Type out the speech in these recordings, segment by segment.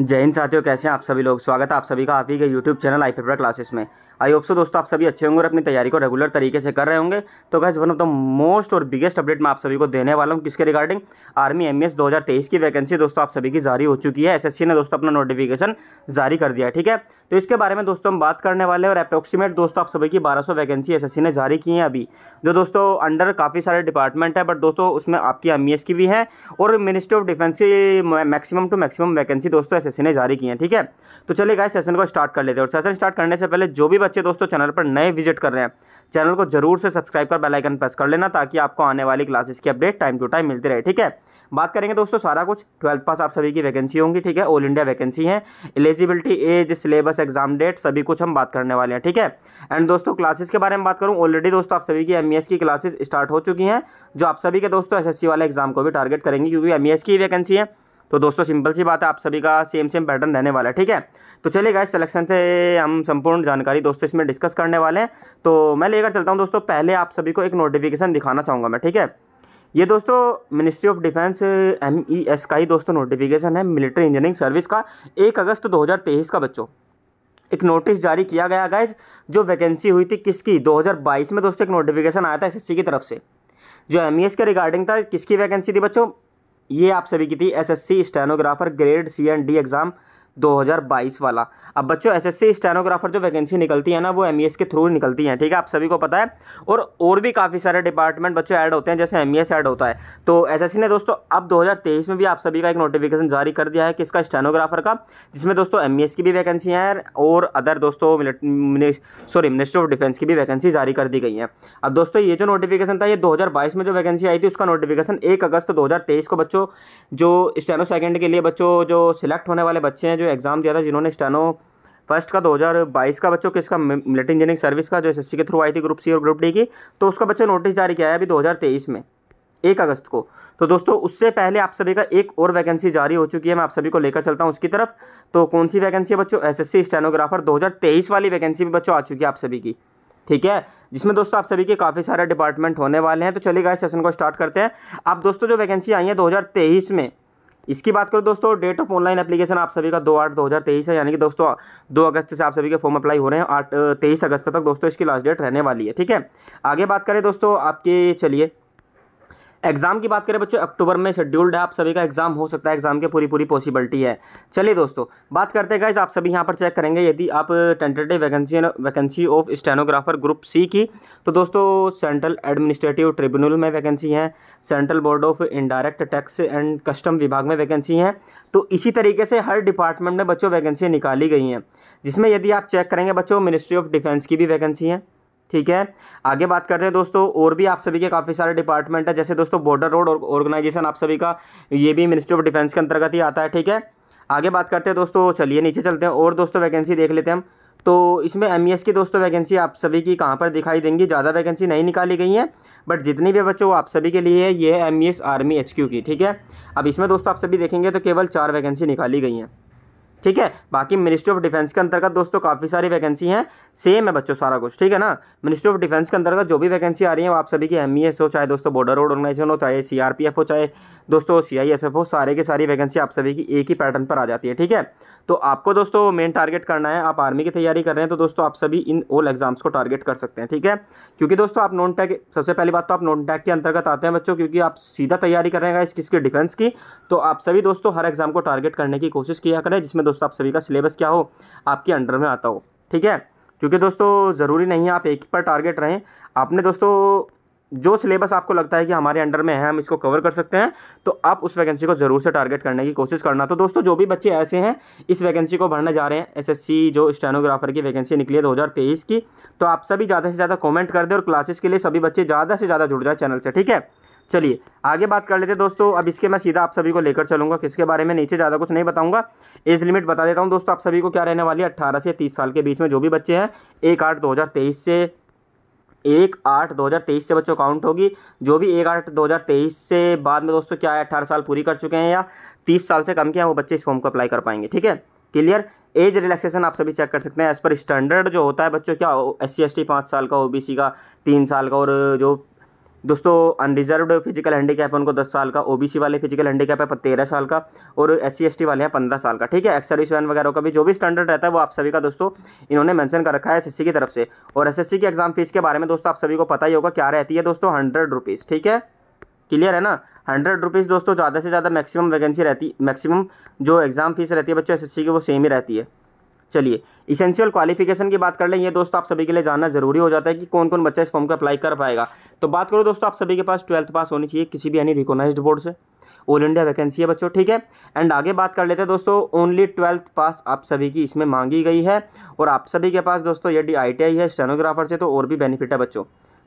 जय हिंद साथियों कैसे हैं आप सभी लोग स्वागत है आप सभी का आप ही के YouTube channel I paper classes में आई होप सो दोस्तों आप सभी अच्छे होंगे और अपनी तैयारी को रेगुलर तरीके से कर रहे होंगे तो guys one of the most और बिगेस्ट अपडेट मैं आप सभी को देने वाला हूँ किसके रिगार्डिंग आर्मी एम एस की वैकेंसी दोस्तों आप सभी की जारी हो चुकी है एस ने दोस्तों अपना नोटिफिकेशन जारी कर दिया ठीक है तो इसके बारे में दोस्तों हम बात करने वाले हैं और अप्रोक्सीमेट दोस्तों आप सभी की 1200 वैकेंसी एसएससी ने जारी की हैं अभी जो दोस्तों अंडर काफ़ी सारे डिपार्टमेंट है बट दोस्तों उसमें आपकी एम e की भी है और मिनिस्ट्री ऑफ डिफेंस की मैक्सिमम टू मैक्सिमम वैकेंसी दोस्तों एस ने जारी की है ठीक है तो चलिए गाइस सेशन को स्टार्ट कर लेते हैं और सेशन स्टार्ट करने से पहले जो भी बच्चे दोस्तों चैनल पर नए विजिट कर रहे हैं चैनल को जरूर से सब्सक्राइब कर बेलाइकन प्रेस कर लेना ताकि आपको आने वाली क्लासेस की अपडेट टाइम टू टाइम मिलती रहे ठीक है बात करेंगे दोस्तों सारा कुछ ट्वेल्थ पास आप सभी की वैकेंसी होंगी ठीक है ऑल इंडिया वैकेंसी है eligibility age syllabus syllabus exam date सभी कुछ हम बात करने वाले हैं ठीक है एंड दोस्तों क्लासेस के बारे में बात करूँ ऑलरेडी दोस्तों आप सभी की एम e की क्लासेस स्टार्ट हो चुकी हैं जो आप सभी के दोस्तों एस वाले एग्जाम को भी टारगेट करेंगे क्योंकि एम e की वैकेंसी है तो दोस्तों सिंपल सी बात है आप सभी का सेम सेम पैटर्न रहने वाला है ठीक है तो चलिए गाइस सिलेक्शन से हम संपूर्ण जानकारी दोस्तों इसमें डिस्कस करने वाले हैं तो मैं लेकर चलता हूं दोस्तों पहले आप सभी को एक नोटिफिकेशन दिखाना चाहूँगा मैं ठीक है ये दोस्तों मिनिस्ट्री ऑफ डिफेंस एम का ही दोस्तों नोटिफिकेशन है मिलिट्री इंजीनियरिंग सर्विस का एक अगस्त दो का बच्चों एक नोटिस जारी किया गया गैज जो वैकेंसी हुई थी किसकी 2022 में दोस्तों एक नोटिफिकेशन आया था एसएससी की तरफ से जो एमईएस e के रिगार्डिंग था किसकी वैकेंसी थी बच्चों ये आप सभी की थी SSC stenographer grade C and D exam 2022 वाला अब बच्चों एसएससी स्टेनोग्राफर जो वैकेंसी निकलती है ना वो एमईएस e के थ्रू निकलती है ठीक है आप सभी को पता है और और भी काफ़ी सारे डिपार्टमेंट बच्चों ऐड होते हैं जैसे एमईएस ऐड e होता है तो एसएससी ने दोस्तों अब 2023 में भी आप सभी का एक नोटिफिकेशन जारी कर दिया है किसका स्टेनोग्राफर का जिसमें दोस्तों एम e की भी वैकेंसी हैं और अदर दोस्तों सॉरी मिनिस्ट्री ऑफ डिफेंस की भी वैकेंसी जारी कर दी गई है अब दोस्तों ये जो नोटिफिकेशन था ये 2022 में जो वैकेंसी आई थी उसका नोटिफिकेशन एक अगस्त 2023 को बच्चों जो स्टेनो सेकेंड के लिए बच्चों जो सिलेक्ट होने वाले बच्चे हैं जो एग्ज़ाम दिया था जिन्होंने स्टेनो फर्स्ट का 2022 का बच्चों किसका मिलिट्री इंजीनियरिंग सर्विस का जो एस के थ्रू आई थी ग्रुप सी और ग्रुप डी की तो उसका बच्चों नोटिस जारी किया है अभी 2023 में एक अगस्त को तो दोस्तों उससे पहले आप सभी का एक और वैकेंसी जारी हो चुकी है मैं आप सभी को लेकर चलता हूँ उसकी तरफ तो कौन सी वैकेंसी है बच्चों एस स्टेनोग्राफर दो वाली वैकेंसी भी बच्चों आ चुकी है आप सभी की ठीक है जिसमें दोस्तों आप सभी के काफ़ी सारे डिपार्टमेंट होने वाले हैं तो चलिए इस सेशन को स्टार्ट करते हैं आप दोस्तों जो वैकेंसी आई है 2023 में इसकी बात करो दोस्तों डेट ऑफ ऑनलाइन एप्लीकेशन आप सभी का दो आठ दो हज़ार तेईस है यानी कि दोस्तों दो अगस्त से आप सभी के फॉर्म अप्लाई हो रहे हैं आठ तेईस अगस्त तक दोस्तों इसकी लास्ट डेट रहने वाली है ठीक है आगे बात करें दोस्तों आपके चलिए एग्ज़ाम की बात करें बच्चों अक्टूबर में शेड्यूल्ड है आप सभी का एग्ज़ाम हो सकता है एग्ज़ाम की पूरी पूरी पॉसिबिलिटी है चलिए दोस्तों बात करते हैं गाइज आप सभी यहाँ पर चेक करेंगे यदि आप tentative vacancy vacancy of stenographer group C की तो दोस्तों सेंट्रल एडमिनिस्ट्रेटिव ट्रिब्यूनल में वैकेंसी है central board of indirect tax and custom विभाग में वैकेंसी है तो इसी तरीके से हर डिपार्टमेंट में बच्चों वैकेंसी निकाली गई हैं जिसमें यदि आप चेक करेंगे बच्चों मिनिस्ट्री ऑफ डिफेंस की भी वैकेंसी हैं ठीक है आगे बात करते हैं दोस्तों और भी आप सभी के काफ़ी सारे डिपार्टमेंट है जैसे दोस्तों बॉर्डर रोड और ऑर्गेनाइजेशन आप सभी का ये भी मिनिस्ट्री ऑफ डिफेंस के अंतर्गत ही आता है ठीक है आगे बात करते हैं दोस्तों चलिए नीचे चलते हैं और दोस्तों वैकेंसी देख लेते हैं हम तो इसमें एम e की दोस्तों वैकेंसी आप सभी की कहाँ पर दिखाई देंगी ज़्यादा वैकेंसी नहीं निकाली गई है बट जितनी भी बच्चों आप सभी के लिए है ये है एम आर्मी एच की ठीक है अब इसमें दोस्तों आप सभी देखेंगे तो केवल चार वैकेंसी निकाली गई हैं ठीक है बाकी मिनिस्ट्री ऑफ डिफेंस के अंतर्गत दोस्तों काफ़ी सारी वैकेंसी हैं सेम है बच्चों सारा कुछ ठीक है ना मिनिस्ट्री ऑफ डिफेंस के अंतर्गत जो भी वैकेंसी आ रही है वो आप सभी की एम e हो चाहे दोस्तों बॉर्डर रोड ऑर्गेनाइजेशन हो चाहे सी हो चाहे दोस्तों सी हो सारे के सारी वैकेंसी आप सभी की एक ही पैटर्न पर आ जाती है ठीक है तो आपको दोस्तों मेन टारगेट करना है आप आर्मी की तैयारी कर रहे हैं तो दोस्तों आप सभी इन ओल एग्जाम्स को टारगेट कर सकते हैं ठीक है क्योंकि दोस्तों आप नॉन टैक सबसे पहली बात तो आप नॉन टैक के अंतर्गत आते हैं बच्चों क्योंकि आप सीधा तैयारी कर रहे हैं इस किसके डिफेंस की तो आप सभी दोस्तों हर एग्जाम को टारगेट करने की कोशिश किया करें जिसमें दोस्तों आप सभी का सिलेबस क्या हो आपके अंडर में आता हो ठीक है क्योंकि दोस्तों ज़रूरी नहीं है आप एक पर टारगेट रहें आपने दोस्तों जो सिलेबस आपको लगता है कि हमारे अंडर में है हम इसको कवर कर सकते हैं तो आप उस वैकेंसी को ज़रूर से टारगेट करने की कोशिश करना तो दोस्तों जो भी बच्चे ऐसे हैं इस वैकेंसी को भरने जा रहे हैं एसएससी जो स्टेनोग्राफर की वैकेंसी निकली है 2023 की तो आप सभी ज़्यादा से ज़्यादा कॉमेंट कर दें और क्लासेस के लिए सभी बच्चे ज़्यादा से ज़्यादा जुड़ जाए चैनल से ठीक है चलिए आगे बात कर लेते हैं दोस्तों अब इसके मैं सीधा आप सभी को लेकर चलूँगा किसके बारे में नीचे ज़्यादा कुछ नहीं बताऊँगा एज लिमिट बता देता हूँ दोस्तों आप सभी को क्या रहने वाली है अट्ठारह से तीस साल के बीच में जो भी बच्चे हैं एक आठ दो हज़ार तेईस से एक आठ दो हज़ार तेईस से बच्चों काउंट होगी जो भी एक आठ दो हज़ार तेईस से बाद में दोस्तों क्या है अठारह साल पूरी कर चुके हैं या तीस साल से कम के हैं वो बच्चे इस फॉर्म को अप्लाई कर पाएंगे ठीक है क्लियर एज रिलैक्सेशन आप सभी चेक कर सकते हैं एज पर स्टैंडर्ड जो होता है बच्चों क्या एस सी एस टी पाँच साल का ओ बी सी का तीन साल का और जो दोस्तों अनरिजर्व फिजिकल हैंडीकैप है उनको दस साल का ओबीसी वाले फिजिकल हैंडीकैप है तेरह साल का और एस सी वाले हैं पंद्रह साल का ठीक है एक्स सर्विस वगैरह का भी जो भी स्टैंडर्ड रहता है वो आप सभी का दोस्तों इन्होंने मेंशन कर रखा है एसएससी की तरफ से और एसएससी की एग्जाम फीस के बारे में दोस्तों आप सभी को पता ही होगा क्या रहती है दोस्तों हंड्रेड रुपीज़ ठीक है क्लियर है ना हंड्रेड रुपीज़ दोस्तों ज़्यादा से ज़्यादा मैक्सिमम वैकेंसी रहती मैक्सिमम जो एग्ज़ाम फीस रहती है बच्चों एसएससी की वो सेम ही रहती है चलिए इसेंशियल क्वालिफिकेशन की बात कर लें ये दोस्तों आप सभी के लिए जानना जरूरी हो जाता है कि कौन कौन बच्चा इस फॉर्म को अप्लाई कर पाएगा तो बात करो दोस्तों आप सभी के पास ट्वेल्थ पास होनी चाहिए किसी भी यानी रिकोनाइज बोर्ड से ऑल इंडिया वैकेंसी है बच्चों ठीक है एंड आगे बात कर लेते हैं दोस्तों ओनली ट्वेल्थ पास आप सभी की इसमें मांगी गई है और आप सभी के पास दोस्तों यदि आई है स्टेनोग्राफर से तो और भी बेनिफिट है बच्चों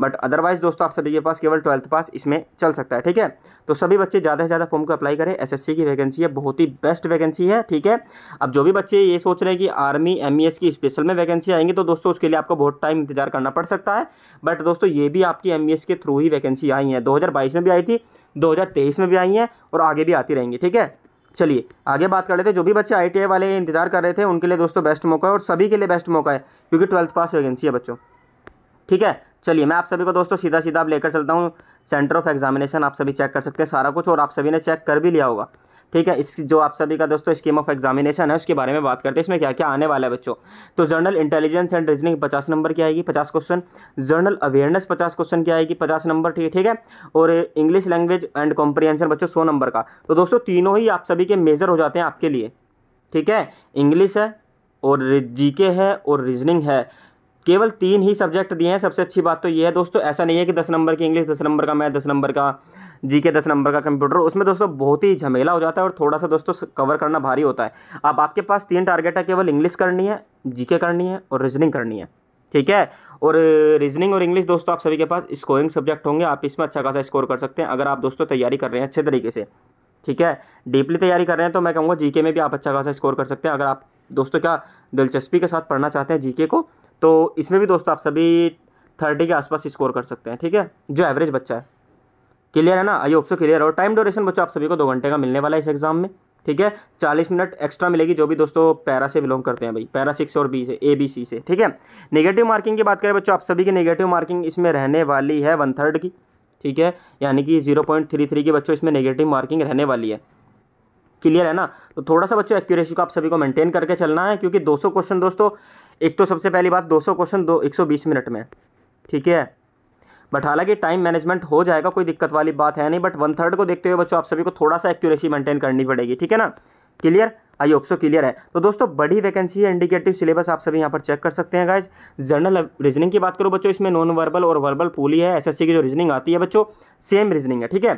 बट अदरवाइज दोस्तों आप सभी के पास केवल ट्वेल्थ पास इसमें चल सकता है ठीक है तो सभी बच्चे ज़्यादा से ज़्यादा फॉर्म को अप्लाई करें एसएससी की वैकेंसी है बहुत ही बेस्ट वैकेंसी है ठीक है अब जो भी बच्चे ये सोच रहे हैं कि आर्मी एमईएस e की स्पेशल में वैकेंसी आएंगी तो दोस्तों उसके लिए आपको बहुत टाइम इंतजार करना पड़ सकता है बट दोस्तों ये भी आपकी एम e के थ्रू ही वैकेंसी आई है दो में भी आई थी दो में भी आई हैं और आगे भी आती रहेंगी ठीक है चलिए आगे बात कर लेते थे जो भी बच्चे आई वाले इंतजार कर रहे थे उनके लिए दोस्तों बेस्ट मौका है और सभी के लिए बेस्ट मौका है क्योंकि ट्वेल्थ पास वैकेंसी है बच्चों ठीक है चलिए मैं आप सभी को दोस्तों सीधा सीधा आप लेकर चलता हूँ सेंटर ऑफ एग्जामिनेशन आप सभी चेक कर सकते हैं सारा कुछ और आप सभी ने चेक कर भी लिया होगा ठीक है इस जो आप सभी का दोस्तों स्कीम ऑफ एग्जामिनेशन है उसके बारे में बात करते हैं इसमें क्या क्या आने वाला है बच्चों तो जर्नल इंटेलिजेंस एंड रीजनिंग पचास नंबर की आएगी पचास क्वेश्चन जर्नल अवेयरनेस पचास क्वेश्चन की आएगी पचास नंबर ठीक ठीक है और इंग्लिश लैंग्वेज एंड कॉम्प्रीहेंशन बच्चों सौ नंबर का तो दोस्तों तीनों ही आप सभी के मेजर हो जाते हैं आपके लिए ठीक है इंग्लिश है और जी है और रीजनिंग है केवल तीन ही सब्जेक्ट दिए हैं सबसे अच्छी बात तो ये है दोस्तों ऐसा नहीं है कि दस नंबर की इंग्लिश दस नंबर का मैथ दस नंबर का जी के दस नंबर का कंप्यूटर उसमें दोस्तों बहुत ही झमेला हो जाता है और थोड़ा सा दोस्तों कवर करना भारी होता है अब आपके पास तीन टारगेट है केवल इंग्लिश करनी है जीके करनी है और रीजनिंग करनी है ठीक है और रीजनिंग और इंग्लिश दोस्तों आप सभी के पास स्कोरिंग सब्जेक्ट होंगे आप इसमें अच्छा खासा स्कोर कर सकते हैं अगर आप दोस्तों तैयारी कर रहे हैं अच्छे तरीके से ठीक है डीपली तैयारी कर रहे हैं तो मैं कहूँगा जीके में भी आप अच्छा खासा स्कोर कर सकते हैं अगर आप दोस्तों क्या दिलचस्पी के साथ पढ़ना चाहते हैं जीके को तो इसमें भी दोस्तों आप सभी थर्टी के आसपास स्कोर कर सकते हैं ठीक है जो एवरेज बच्चा है क्लियर है ना आई होप सो क्लियर और टाइम ड्यूरेशन बच्चों आप सभी को दो घंटे का मिलने वाला है इस एग्जाम में ठीक है चालीस मिनट एक्स्ट्रा मिलेगी जो भी दोस्तों पैरा से बिलोंग करते हैं भाई पैरा सिक्स और बी से ए बी सी से ठीक है नेगेटिव मार्किंग की बात करें बच्चों आप सभी की नेगेटिव मार्किंग इसमें रहने वाली है वन थर्ड की ठीक है यानी कि जीरो पॉइंट थ्री थ्री की बच्चों इसमें नेगेटिव मार्किंग रहने वाली है क्लियर है ना तो थोड़ा सा बच्चों एक्यूरेसी को आप सभी को मेंटेन करके चलना है क्योंकि सौ क्वेश्चन दोस्तों एक तो सबसे पहली बात 200 क्वेश्चन दो 120 मिनट में ठीक है बट हालांकि टाइम मैनेजमेंट हो जाएगा कोई दिक्कत वाली बात है नहीं बट वन थर्ड को देखते हुए बच्चों आप सभी को थोड़ा सा एक्यूरेसी मेंटेन करनी पड़ेगी ठीक है ना क्लियर आई ऑप्सो क्लियर है तो दोस्तों बड़ी वैकेंसी है इंडिकेटिव सिलेबस आप सभी यहाँ पर चेक कर सकते हैं गाइज जनरल रीजनिंग की बात करो बच्चों इसमें नॉन वर्बल और वर्बल पूली है एसएससी की जो रीजनिंग आती है बच्चों सेम रीजनिंग है ठीक है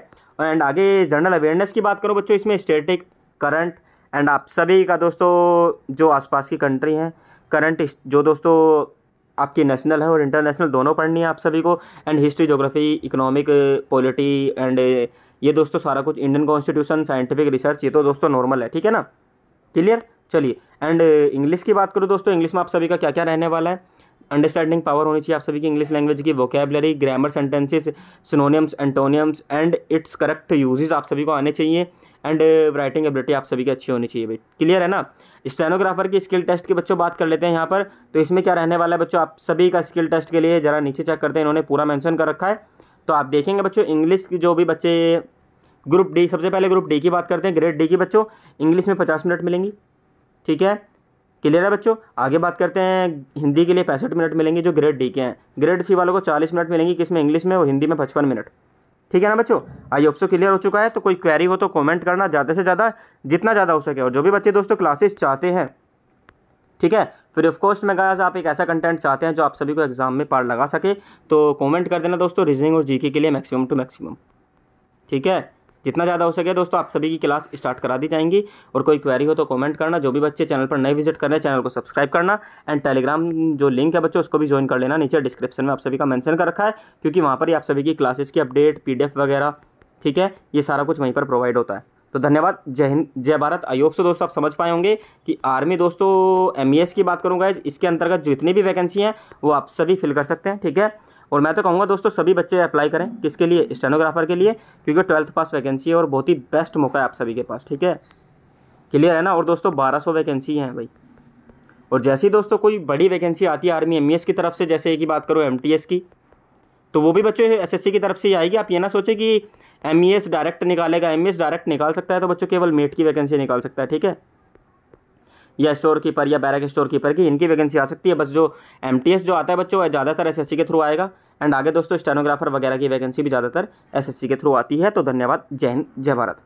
एंड आगे जनरल अवेयरनेस की बात करो बच्चों इसमें स्टेटिक करंट एंड आप सभी का दोस्तों जो आसपास की कंट्री हैं करंट जो दोस्तों आपकी नेशनल है और इंटरनेशनल दोनों पढ़नी है आप सभी को and history geography economic polity and ये दोस्तों सारा कुछ इंडियन कॉन्स्टिट्यूशन साइंटिफिक रिसर्च ये तो दोस्तों नॉर्मल है ठीक है ना क्लियर चलिए एंड इंग्लिश की बात करूँ दोस्तों इंग्लिश में आप सभी का क्या क्या रहने वाला है अंडरस्टैंडिंग पावर होनी चाहिए आप सभी की इंग्लिश लैंग्वेज की vocabulary grammar sentences synonyms antonyms and its correct uses आप सभी को आने चाहिए एंड राइटिंग एबिलिटी आप सभी की अच्छी होनी चाहिए भाई क्लियर है ना स्टेनोग्राफर की स्किल टेस्ट की बच्चों बात कर लेते हैं यहाँ पर तो इसमें क्या रहने वाला है बच्चों आप सभी का स्किल टेस्ट के लिए ज़रा नीचे चेक करते हैं इन्होंने पूरा मैंशन कर रखा है तो आप देखेंगे बच्चों इंग्लिश की जो भी बच्चे ग्रुप डी सबसे पहले ग्रुप डी की बात करते हैं ग्रेड डी की बच्चों इंग्लिश में पचास मिनट मिलेंगी ठीक है क्लियर है बच्चों आगे बात करते हैं हिंदी के लिए पैंसठ मिनट मिलेंगे जो ग्रेड डी के हैं ग्रेड सी वालों को चालीस मिनट मिलेंगी किसमें इंग्लिश में और हिंदी में पचपन मिनट ठीक है ना बच्चों आई ऑप्शन क्लियर हो चुका है तो कोई क्वेरी हो तो कमेंट करना ज़्यादा से ज़्यादा जितना ज़्यादा हो सके और जो भी बच्चे दोस्तों क्लासेस चाहते हैं ठीक है फिर ऑफकोर्स मैं गायस आप एक ऐसा कंटेंट चाहते हैं जो आप सभी को एग्जाम में पार लगा सके तो कॉमेंट कर देना दोस्तों रीजनिंग और जीके के लिए मैक्सिमम टू मैक्सिमम ठीक है जितना ज़्यादा हो सके दोस्तों आप सभी की क्लास स्टार्ट करा दी जाएंगी और कोई क्वेरी हो तो कमेंट करना जो भी बच्चे चैनल पर नए विजिट कर रहे हैं चैनल को सब्सक्राइब करना एंड टेलीग्राम जो लिंक है बच्चों उसको भी ज्वाइन कर लेना नीचे डिस्क्रिप्शन में आप सभी का मैंशन कर रखा है क्योंकि वहाँ पर ही आप सभी की क्लासेस की अपडेट पी वगैरह ठीक है ये सारा कुछ वहीं पर प्रोवाइड होता है तो धन्यवाद जय हिंद जय भारत आई होप सो दोस्तों आप समझ पाए होंगे कि आर्मी दोस्तों एम e की बात करूँगा इसके अंतर्गत जितनी भी वैकेंसी हैं वो आप सभी फिल कर सकते हैं ठीक है और मैं तो कहूँगा दोस्तों सभी बच्चे अप्लाई करें किसके लिए स्टेनोग्राफर के लिए क्योंकि ट्वेल्थ पास वैकेंसी है और बहुत ही बेस्ट मौका है आप सभी के पास ठीक है क्लियर है ना और दोस्तों बारह सौ वैकेंसी हैं भाई और जैसी दोस्तों कोई बड़ी वैकेंसी आती है आर्मी एम e की तरफ से जैसे की बात करो एम की तो वो भी बच्चों एस की तरफ से ही आएगी आप ये ना सोचें कि एम डायरेक्ट e निकालेगा एम डायरेक्ट e निकाल सकता है तो बच्चों केवल मेट की वैकेंसी निकाल सकता है ठीक है या स्टोर कीपर या बैरक स्टोर कीपर की इनकी वैकेंसी आ सकती है बस जो एम जो आता है बच्चों ज़्यादातर एस के थ्रू आएगा एंड आगे दोस्तों स्टेनोग्राफर वगैरह की वैकेंसी भी ज़्यादातर एसएससी के थ्रू आती है तो धन्यवाद जय हिंद जय भारत